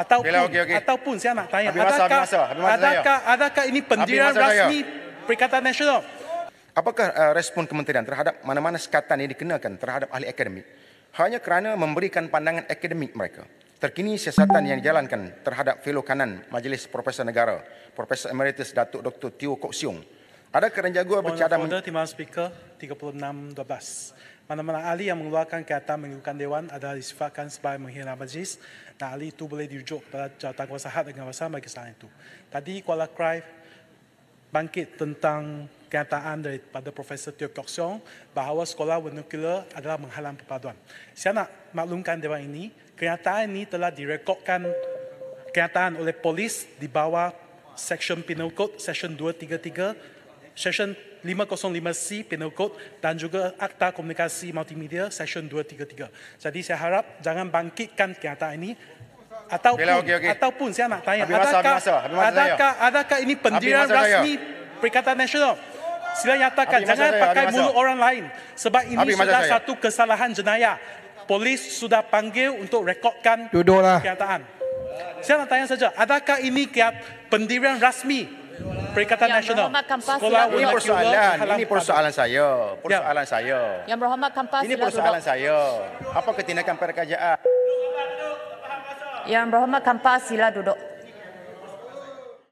atau Bila, pun, okay, lah, okay. atau pun saya nak tanya masa, adakah, masa, masa adakah, adakah ini pendirian rasmi Perikatan Nasional apakah uh, respon kementerian terhadap mana-mana sekatan yang dikenakan terhadap ahli akademik hanya kerana memberikan pandangan akademik mereka terkini siasatan yang dijalankan terhadap fellow kanan Majlis Profesor Negara Profesor Emeritus Datuk Dr Tio Kok Siong ada kerenjaguan bercadang Order, men- Speaker. 36-12. Mana-mana ahli yang mengeluarkan kata mengikutkan Dewan adalah disifatkan sebagai menghina majlis dan ahli itu boleh dirujuk kepada jawatan kuasa had dan kuasa bagi kesalahan itu. Tadi Kuala Krai bangkit tentang kenyataan daripada Profesor Teo Kok Siong bahawa sekolah vernacular adalah menghalang perpaduan. Saya nak maklumkan Dewan ini, kenyataan ini telah direkodkan kenyataan oleh polis di bawah Seksyen Penal Code, Seksyen 233 Session 505C Penal Code dan juga Akta Komunikasi Multimedia session 233. Jadi saya harap jangan bangkitkan kenyataan ini ataupun Bila, okay, okay. ataupun saya nak tanya habis adakah masa, masa, adakah, adakah ini pendirian rasmi Perikatan Nasional? Sila nyatakan habis jangan saya, pakai mulut orang lain sebab ini habis sudah satu kesalahan jenayah. Polis sudah panggil untuk rekodkan Duduklah. kenyataan. Saya nak tanya saja, adakah ini pendirian rasmi Perikatan Nasional. Yang Sekolah ini persoalan, ini persoalan saya. Persoalan ya. saya. Yang berhormat kampas Ini persoalan saya. Apa ketindakan perkajaan? Yang berhormat kampas sila duduk.